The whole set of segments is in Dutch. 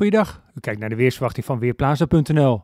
Goedendag, u kijkt naar de weersverwachting van Weerplaza.nl.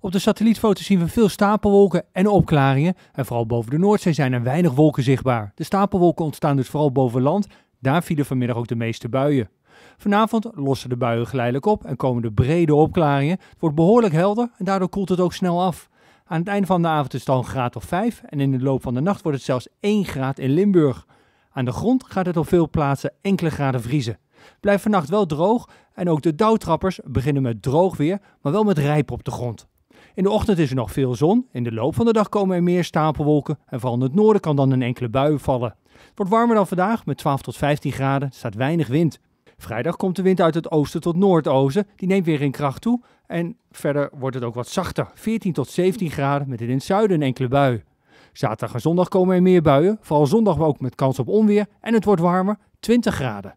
Op de satellietfoto zien we veel stapelwolken en opklaringen. En vooral boven de Noordzee zijn er weinig wolken zichtbaar. De stapelwolken ontstaan dus vooral boven land. Daar vielen vanmiddag ook de meeste buien. Vanavond lossen de buien geleidelijk op en komen de brede opklaringen. Het wordt behoorlijk helder en daardoor koelt het ook snel af. Aan het einde van de avond is het al een graad of 5 en in de loop van de nacht wordt het zelfs 1 graad in Limburg. Aan de grond gaat het op veel plaatsen enkele graden vriezen. Blijft vannacht wel droog en ook de dauwtrappers beginnen met droog weer, maar wel met rijp op de grond. In de ochtend is er nog veel zon, in de loop van de dag komen er meer stapelwolken en vooral in het noorden kan dan een enkele bui vallen. Het wordt warmer dan vandaag met 12 tot 15 graden, staat weinig wind. Vrijdag komt de wind uit het oosten tot noordoosten. Die neemt weer in kracht toe. En verder wordt het ook wat zachter. 14 tot 17 graden met in het zuiden een enkele bui. Zaterdag en zondag komen er meer buien. Vooral zondag ook met kans op onweer. En het wordt warmer, 20 graden.